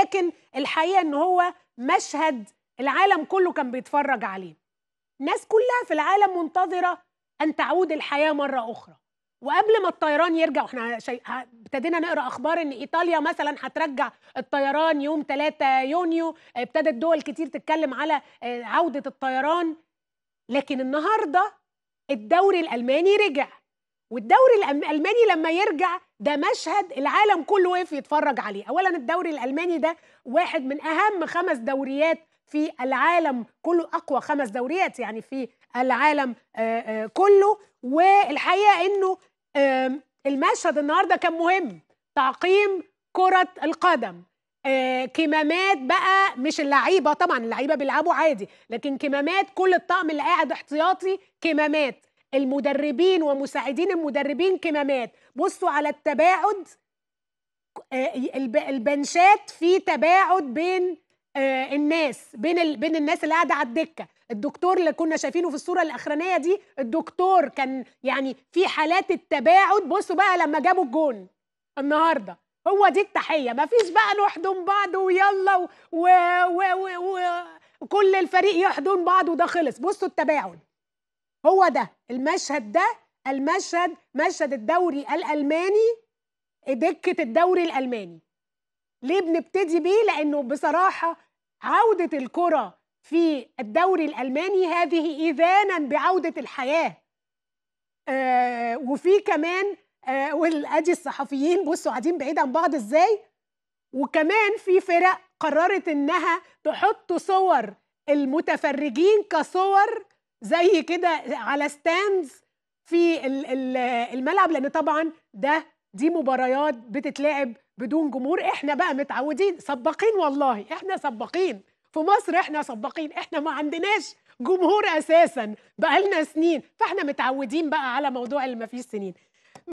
لكن الحقيقه ان هو مشهد العالم كله كان بيتفرج عليه الناس كلها في العالم منتظره ان تعود الحياه مره اخرى وقبل ما الطيران يرجع واحنا شي... ابتدينا نقرا اخبار ان ايطاليا مثلا هترجع الطيران يوم 3 يونيو ابتدت دول كتير تتكلم على آه، عوده الطيران لكن النهارده الدوري الالماني رجع والدوري الالماني لما يرجع ده مشهد العالم كله واقف يتفرج عليه اولا الدوري الالماني ده واحد من اهم خمس دوريات في العالم كله اقوى خمس دوريات يعني في العالم كله والحقيقه انه آمم، المشهد النهارده كان مهم تعقيم كره القدم كمامات بقى مش اللعيبه طبعا اللعيبه بيلعبوا عادي لكن كمامات كل الطقم اللي قاعد احتياطي كمامات المدربين ومساعدين المدربين كمامات بصوا على التباعد آه، البنشات في تباعد بين آه، الناس بين بين الناس اللي قاعده على الدكه الدكتور اللي كنا شايفينه في الصوره الاخرانيه دي الدكتور كان يعني في حالات التباعد بصوا بقى لما جابوا الجون النهارده هو دي التحيه مفيش بقى نحضن بعض ويلا و... و... و... و... الفريق يحضن بعض وده خلص بصوا التباعد هو ده المشهد ده المشهد مشهد الدوري الالماني دكه الدوري الالماني ليه بنبتدي بيه لانه بصراحه عوده الكره في الدوري الالماني هذه اذانا بعوده الحياه آه وفي كمان آه والأدي الصحفيين بصوا قاعدين بعيد عن بعض ازاي وكمان في فرق قررت انها تحط صور المتفرجين كصور زي كده على ستاندز في الملعب لان طبعا ده دي مباريات بتتلعب بدون جمهور احنا بقى متعودين سباقين والله احنا سباقين في مصر احنا سباقين احنا ما عندناش جمهور اساسا بقالنا سنين فاحنا متعودين بقى على موضوع اللي ما فيش سنين